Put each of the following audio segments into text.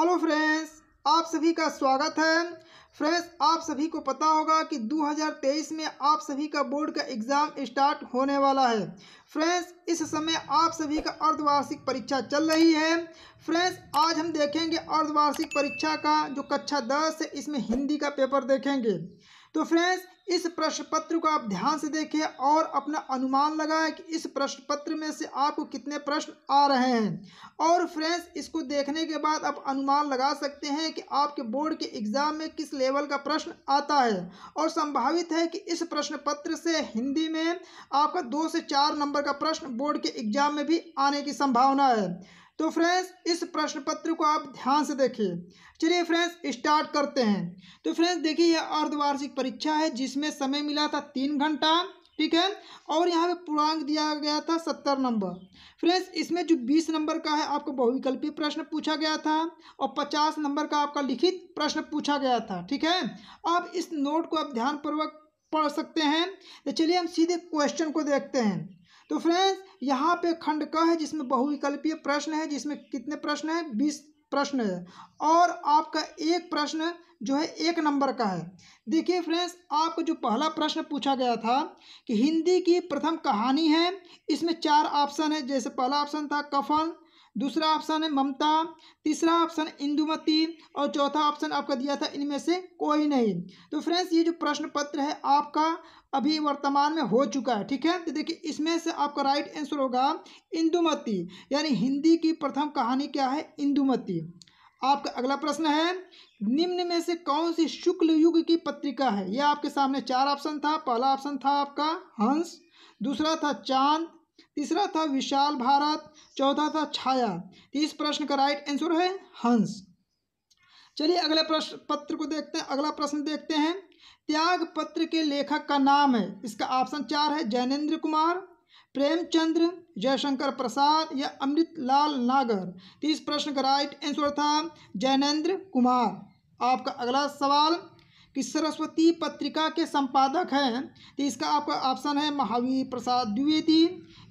hello friends आप सभी का स्वागत है फ्रेंड्स आप सभी को पता होगा कि 2023 में आप सभी का बोर्ड का एग्ज़ाम स्टार्ट होने वाला है फ्रेंड्स इस समय आप सभी का अर्धवार्षिक परीक्षा चल रही है फ्रेंड्स आज हम देखेंगे अर्धवार्षिक परीक्षा का जो कक्षा दस है इसमें हिंदी का पेपर देखेंगे तो फ्रेंड्स इस प्रश्न पत्र को आप ध्यान से देखें और अपना अनुमान लगाएं कि इस प्रश्न पत्र में से आपको कितने प्रश्न आ रहे हैं और फ्रेंड्स इसको देखने के बाद आप अनुमान लगा सकते हैं कि आपके बोर्ड के एग्ज़ाम में किस लेवल का प्रश्न आता है और संभावित है कि इस प्रश्न पत्र से हिंदी में आपका दो से चार नंबर का प्रश्न बोर्ड के एग्ज़ाम में भी आने की संभावना है तो फ्रेंड्स इस प्रश्न पत्र को आप ध्यान से देखिए चलिए फ्रेंड्स स्टार्ट करते हैं तो फ्रेंड्स देखिए यह अर्धवार्षिक परीक्षा है जिसमें समय मिला था तीन घंटा ठीक है और यहाँ पे पूर्णांक दिया गया था सत्तर नंबर फ्रेंड्स इसमें जो बीस नंबर का है आपको बहुविकल्पीय प्रश्न पूछा गया था और पचास नंबर का आपका लिखित प्रश्न पूछा गया था ठीक है अब इस नोट को आप ध्यानपूर्वक पढ़ सकते हैं तो चलिए हम सीधे क्वेश्चन को देखते हैं तो फ्रेंड्स यहाँ पे खंड क है जिसमें बहुविकल्पीय प्रश्न है जिसमें कितने प्रश्न है बीस प्रश्न है और आपका एक प्रश्न जो है एक नंबर का है देखिए फ्रेंड्स आपको जो पहला प्रश्न पूछा गया था कि हिंदी की प्रथम कहानी है इसमें चार ऑप्शन है जैसे पहला ऑप्शन था कफन दूसरा ऑप्शन है ममता तीसरा ऑप्शन इंदुमती और चौथा ऑप्शन आपका दिया था इनमें से कोई नहीं तो फ्रेंड्स ये जो प्रश्न पत्र है आपका अभी वर्तमान में हो चुका है ठीक है तो देखिए इसमें से आपका राइट आंसर होगा इंदुमती यानी हिंदी की प्रथम कहानी क्या है इंदुमती आपका अगला प्रश्न है निम्न में से कौन सी शुक्ल युग की पत्रिका है यह आपके सामने चार ऑप्शन था पहला ऑप्शन था आपका हंस दूसरा था चांद तीसरा था विशाल भारत चौथा था छाया तीस प्रश्न का राइट आंसर है हंस चलिए अगले प्रश्न पत्र को देखते हैं अगला प्रश्न देखते हैं त्याग पत्र के लेखक का नाम है इसका ऑप्शन चार है जैनेन्द्र कुमार प्रेमचंद्र जयशंकर प्रसाद या अमृतलाल नागर तीस प्रश्न का राइट आंसर था जैनेन्द्र कुमार आपका अगला सवाल कि सरस्वती पत्रिका के संपादक हैं तो इसका आपका ऑप्शन है महावीर प्रसाद द्विवेदी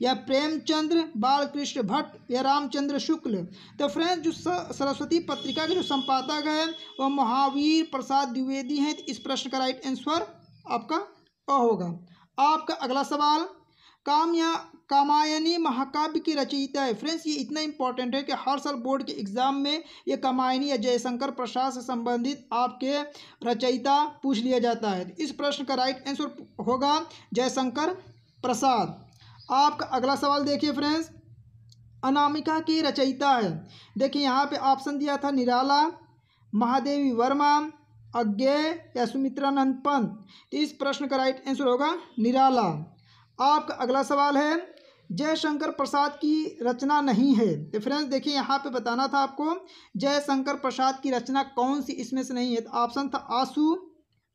या प्रेमचंद्र बालकृष्ण भट्ट या रामचंद्र शुक्ल तो फ्रेंड्स जो सरस्वती पत्रिका के जो संपादक हैं वह महावीर प्रसाद द्विवेदी हैं तो इस प्रश्न का राइट आंसर आपका अ होगा आपका अगला सवाल काम्या कामायनी महाकाव्य की रचयिता है फ्रेंड्स ये इतना इंपॉर्टेंट है कि हर साल बोर्ड के एग्जाम में ये कामायनी या जयशंकर प्रसाद से संबंधित आपके रचयिता पूछ लिया जाता है इस प्रश्न का राइट आंसर होगा जयशंकर प्रसाद आपका अगला सवाल देखिए फ्रेंड्स अनामिका की रचयिता है देखिए यहाँ पे ऑप्शन दिया था निराला महादेवी वर्मा अज्ञे या सुमित्रानंद पंत तो इस प्रश्न का राइट आंसर होगा निराला आपका अगला सवाल है जयशंकर प्रसाद की रचना नहीं है तो फ्रेंड्स देखिए यहाँ पे बताना था आपको जयशंकर प्रसाद की रचना कौन सी इसमें से नहीं है तो ऑप्शन था आंसू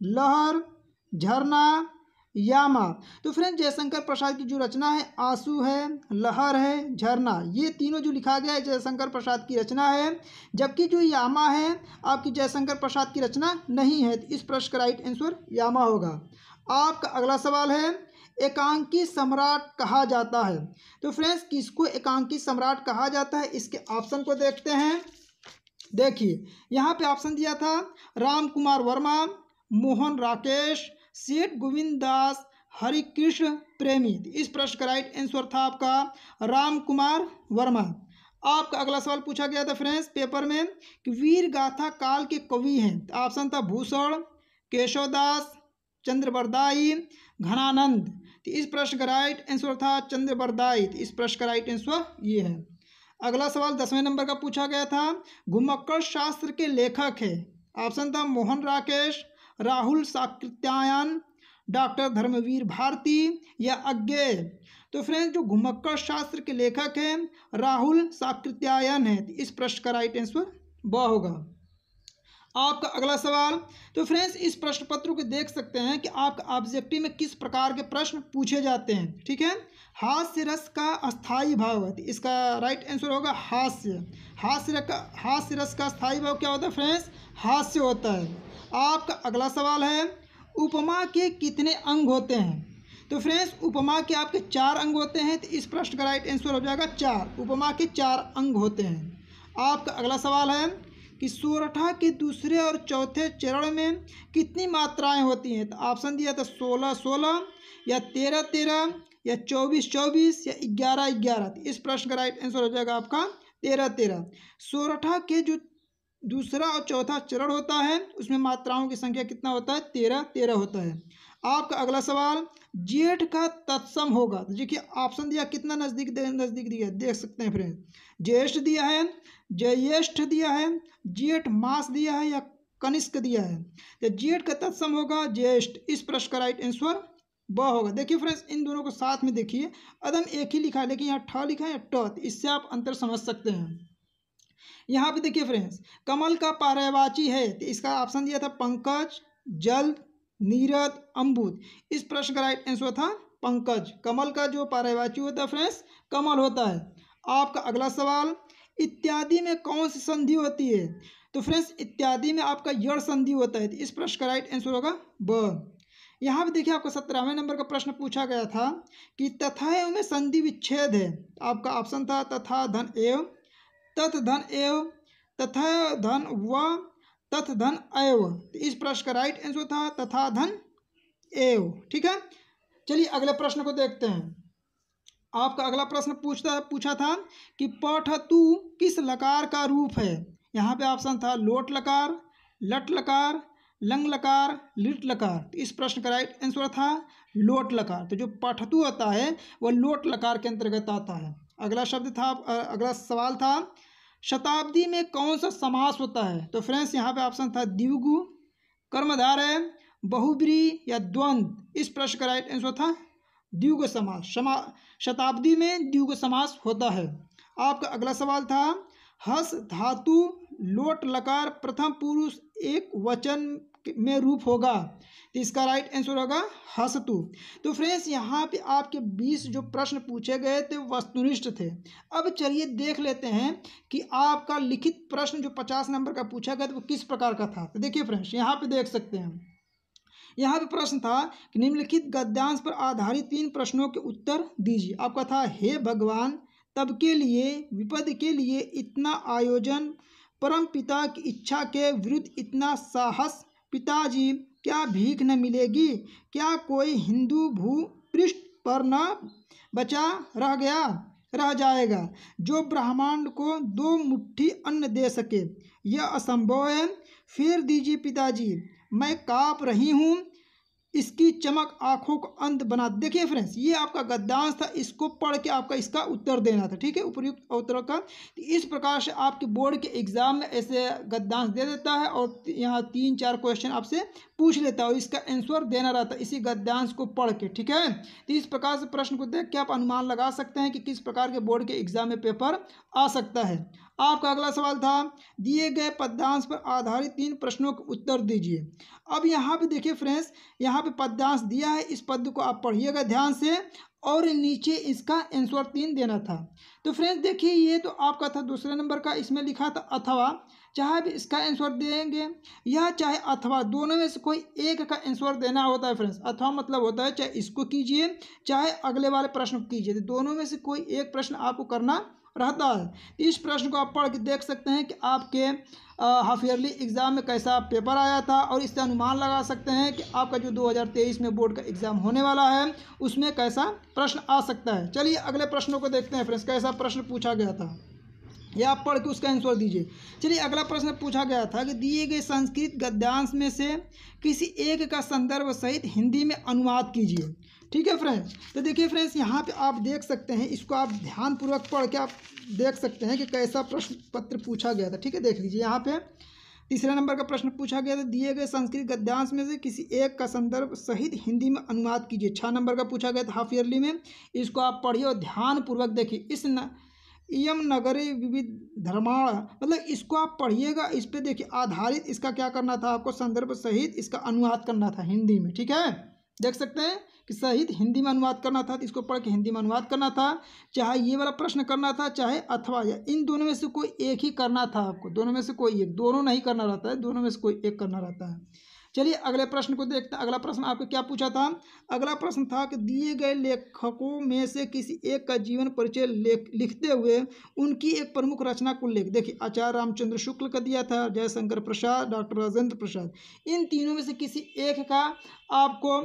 लहर झरना यामा तो फ्रेंड जयशंकर प्रसाद की जो रचना है आंसू है लहर है झरना ये तीनों जो लिखा गया है जयशंकर प्रसाद की रचना है जबकि जो यामा है आपकी जयशंकर प्रसाद की रचना नहीं है तो इस प्रश्न का राइट आंसर यामा होगा आपका अगला सवाल है एकांकी सम्राट कहा जाता है तो फ्रेंड्स किसको एकांकी सम्राट कहा जाता है इसके ऑप्शन को देखते हैं देखिए यहाँ पे ऑप्शन दिया था राम कुमार वर्मा मोहन राकेश सेठ गोविंद दास हरिकृष्ण प्रेमी इस प्रश्न का राइट आंसर था आपका राम कुमार वर्मा आपका अगला सवाल पूछा गया था फ्रेंड्स पेपर में कि वीर गाथा काल के कवि हैं तो ऑप्शन था भूषण केशवदास चंद्रवरदाई घनानंद तो इस प्रश्न का राइट आंसर था चंद्रबरदाई तो इस प्रश्न का राइट आंसर ये है अगला सवाल दसवें नंबर का पूछा गया था घुमक्कड़ शास्त्र के लेखक है ऑप्शन था मोहन राकेश राहुल साकृत्यायन डॉक्टर धर्मवीर भारती या अज्ञे तो फ्रेंड्स जो घुमक्कड़ शास्त्र के लेखक हैं राहुल साकृत्यायन है तो इस प्रश्न का राइट आंसर ब होगा आपका अगला सवाल तो फ्रेंड्स इस प्रश्न पत्र को देख सकते हैं कि आपका ऑब्जेक्टिव में किस प्रकार के प्रश्न पूछे जाते हैं ठीक है हास्य रस का अस्थायी भाव है तो इसका राइट आंसर होगा हास्य हास्य का हास्य रस का अस्थाई भाव क्या होता है फ्रेंड्स हास्य होता है आपका अगला सवाल है उपमा के कितने अंग होते हैं तो फ्रेंड्स उपमा के आपके चार अंग होते हैं तो इस प्रश्न का राइट आंसर हो जाएगा चार उपमा के चार अंग होते हैं आपका अगला सवाल है कि सोरठा के दूसरे और चौथे चरण में कितनी मात्राएं होती हैं तो ऑप्शन दिया था सोलह सोलह या तेरह तेरह या चौबीस चौबीस या ग्यारह ग्यारह तो इस प्रश्न का राइट आंसर हो जाएगा आपका तेरह तेरह सोरठा के जो दूसरा और चौथा चरण होता है उसमें मात्राओं की संख्या कितना होता है तेरह तेरह होता है आपका अगला सवाल जेठ का तत्सम होगा तो देखिए ऑप्शन दिया कितना नज़दीक नज़दीक दिया देख सकते हैं फ्रेंड ज्येष्ठ दिया है ज्येष्ठ दिया है जेठ मास दिया है या कनिष्क दिया है तो जेठ का तत्सम होगा ज्येष्ठ इस प्रश्न का राइट आंसर ब होगा देखिए फ्रेंड्स इन दोनों को साथ में देखिए अदम एक ही लिखा है लेकिन यहाँ ठ लिखा है या ट तो इससे आप अंतर समझ सकते हैं यहाँ पे देखिए फ्रेंड्स कमल का पारयवाची है तो इसका ऑप्शन दिया था पंकज जल नीरद अम्बुद इस प्रश्न का राइट आंसर था पंकज कमल का जो पारावाची होता है फ्रेंड्स कमल होता है आपका अगला सवाल इत्यादि में कौन सी संधि होती है तो फ्रेंड्स इत्यादि में आपका यड़ संधि होता है इस प्रश्न का राइट आंसर होगा ब यहाँ भी देखिए आपका सत्रहवें नंबर का प्रश्न पूछा गया था कि तथा एवं में संधि विच्छेद है आपका ऑप्शन था तथा धन एव तथ धन एव तथा धन व तथ धन अयव तो इस प्रश्न का राइट आंसर था तथा धन एव ठीक है चलिए अगले प्रश्न को देखते हैं आपका अगला प्रश्न पूछता पूछा था कि पठ तू किस लकार का रूप है यहाँ पे ऑप्शन था लोट लकार लट लकार लंग लकार लिट लकार तो इस प्रश्न का राइट आंसर था लोट लकार तो जो पठतु होता है वह लोट लकार के अंतर्गत आता है अगला शब्द था अगला सवाल था शताब्दी में कौन सा समास होता है तो फ्रेंड्स यहाँ पे ऑप्शन था द्विगु कर्मधारय बहुब्री या द्वंद इस प्रश्न का राइट आंसर था द्विग समास समा शताब्दी में द्विग समास होता है आपका अगला सवाल था हस धातु लोट लकार प्रथम पुरुष एक वचन में रूप होगा तो इसका राइट आंसर होगा हसतु तो फ्रेंड्स यहाँ पे आपके बीस जो प्रश्न पूछे गए थे वस्तुनिष्ठ थे अब चलिए देख लेते हैं कि आपका लिखित प्रश्न जो पचास नंबर का पूछा गया था वो किस प्रकार का था तो देखिए फ्रेंड्स यहाँ पे देख सकते हैं यहाँ पे प्रश्न था कि निम्नलिखित गद्यांश पर आधारित तीन प्रश्नों के उत्तर दीजिए आपका था हे भगवान तब के लिए विपद के लिए इतना आयोजन परम पिता की इच्छा के विरुद्ध इतना साहस पिताजी क्या भीख न मिलेगी क्या कोई हिंदू भू पृष्ठ पर न बचा रह गया रह जाएगा जो ब्रह्मांड को दो मुट्ठी अन्न दे सके यह असंभव है फिर दीजिए पिताजी मैं काँप रही हूँ इसकी चमक आंखों को अंत बना देखिए फ्रेंड्स ये आपका गद्यांश था इसको पढ़ के आपका इसका उत्तर देना था ठीक है उपयुक्त उत्तर का तो इस प्रकार से आपके बोर्ड के एग्जाम में ऐसे गद्यांश दे देता है और यहाँ तीन चार क्वेश्चन आपसे पूछ लेता है और इसका आंसर देना रहता है इसी गद्यांश को पढ़ के ठीक है तो इस प्रकार से प्रश्न को देख के आप अनुमान लगा सकते हैं कि किस प्रकार के बोर्ड के एग्जाम में पेपर आ सकता है आपका अगला सवाल था दिए गए पद्यांश पर आधारित तीन प्रश्नों का उत्तर दीजिए अब यहाँ पे देखिए फ्रेंड्स यहाँ पे पद्यांश दिया है इस पद को आप पढ़िएगा ध्यान से और नीचे इसका आंसर तीन देना था तो फ्रेंड्स देखिए ये तो आपका था दूसरे नंबर का इसमें लिखा था अथवा चाहे भी इसका आंसर देंगे या चाहे अथवा दोनों में से कोई एक का आंसर देना होता है फ्रेंड्स अथवा मतलब होता है चाहे इसको कीजिए चाहे अगले वाले प्रश्न को कीजिए तो दोनों में से कोई एक प्रश्न आपको करना रहता है इस प्रश्न को आप पढ़ के देख सकते हैं कि आपके हाफ ईयरली एग्ज़ाम में कैसा पेपर आया था और इससे अनुमान लगा सकते हैं कि आपका जो 2023 में बोर्ड का एग्ज़ाम होने वाला है उसमें कैसा प्रश्न आ सकता है चलिए अगले प्रश्नों को देखते हैं फ्रेंड्स कैसा प्रश्न पूछा गया था या आप पढ़ के उसका आंसर दीजिए चलिए अगला प्रश्न पूछा गया था कि दिए गए संस्कृत गद्यांश में से किसी एक का संदर्भ सहित हिंदी में अनुवाद कीजिए ठीक है फ्रेंड्स तो देखिए फ्रेंड्स यहाँ पे आप देख सकते हैं इसको आप ध्यानपूर्वक पढ़ के आप देख सकते हैं कि कैसा प्रश्न पत्र पूछा गया था ठीक है देख लीजिए यहाँ पर तीसरे नंबर का प्रश्न पूछा गया था दिए गए संस्कृत गद्यांश में से किसी एक का संदर्भ सहित हिंदी में अनुवाद कीजिए छः नंबर का पूछा गया था हाफ ईयरली में इसको आप पढ़िए और ध्यानपूर्वक देखिए इस न इम नगरी विविध धर्माण मतलब इसको आप पढ़िएगा इस पर देखिए आधारित इसका क्या करना था आपको संदर्भ सहित इसका अनुवाद करना था हिंदी में ठीक है देख सकते हैं कि सहित हिंदी में अनुवाद करना था तो इसको पढ़ के हिंदी में अनुवाद करना था चाहे ये वाला प्रश्न करना था चाहे अथवा या इन दोनों में से कोई एक ही करना था आपको दोनों में से कोई एक दोनों नहीं करना रहता है दोनों में से कोई एक करना रहता है चलिए अगले प्रश्न को देखते हैं अगला प्रश्न आपको क्या पूछा था अगला प्रश्न था कि दिए गए लेखकों में से किसी एक का जीवन परिचय लिखते हुए उनकी एक प्रमुख रचना को लेख देखिए आचार्य रामचंद्र शुक्ल का दिया था जयशंकर प्रसाद डॉक्टर राजेंद्र प्रसाद इन तीनों में से किसी एक का आपको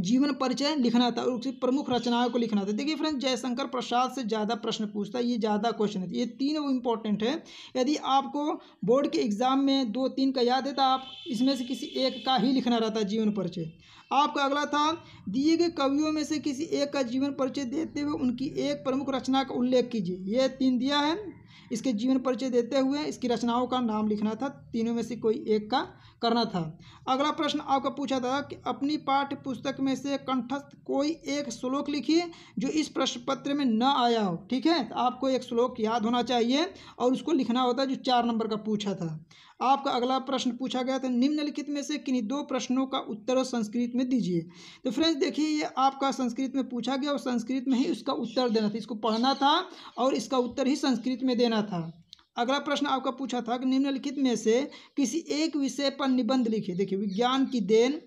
जीवन परिचय लिखना था और उसकी प्रमुख रचनाओं को लिखना था देखिए फ्रेंड्स जयशंकर प्रसाद से ज़्यादा प्रश्न पूछता है ये ज़्यादा क्वेश्चन है ये तीन वो इंपॉर्टेंट है यदि आपको बोर्ड के एग्जाम में दो तीन का याद है तो आप इसमें से किसी एक का ही लिखना रहता है जीवन परिचय आपका अगला था दिए गए कवियों में से किसी एक का जीवन परिचय देते हुए उनकी एक प्रमुख रचना का उल्लेख कीजिए ये तीन दिया है इसके जीवन परिचय देते हुए इसकी रचनाओं का नाम लिखना था तीनों में से कोई एक का करना था अगला प्रश्न आपका पूछा था कि अपनी पाठ्य पुस्तक में से कंठस्थ कोई एक श्लोक लिखिए जो इस प्रश्न पत्र में न आया हो ठीक है तो आपको एक श्लोक याद होना चाहिए और उसको लिखना होता है जो चार नंबर का पूछा था आपका अगला प्रश्न पूछा गया था निम्नलिखित में से किन्हीं दो प्रश्नों का उत्तर संस्कृत में दीजिए तो फ्रेंड्स देखिए ये आपका संस्कृत में पूछा गया और संस्कृत में ही उसका उत्तर देना था इसको पढ़ना था और इसका उत्तर ही संस्कृत में देना था अगला प्रश्न आपका पूछा था कि निम्नलिखित में से किसी एक विषय पर निबंध लिखिए देखिए विज्ञान की देन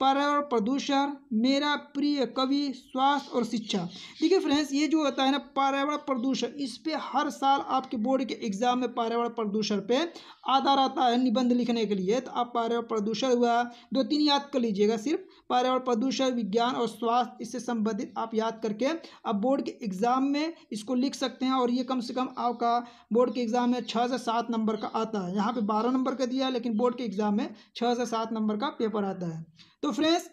पर्यावरण प्रदूषण मेरा प्रिय कवि स्वास्थ्य और शिक्षा देखिए फ्रेंड्स ये जो होता है ना पर्यावरण प्रदूषण इस पर हर साल आपके बोर्ड के एग्जाम में पर्यावरण प्रदूषण पे आधार आता है निबंध लिखने के लिए तो आप पर्यावरण प्रदूषण हुआ दो तीन याद कर लीजिएगा सिर्फ पर्यावरण प्रदूषण विज्ञान और स्वास्थ्य इससे संबंधित आप याद करके आप बोर्ड के एग्जाम में इसको लिख सकते हैं और ये कम से कम आपका बोर्ड के एग्जाम में छः से सात नंबर का आता है यहाँ पर बारह नंबर का दिया लेकिन बोर्ड के एग्जाम में छः से सात नंबर का पेपर आता है Tu, Francis,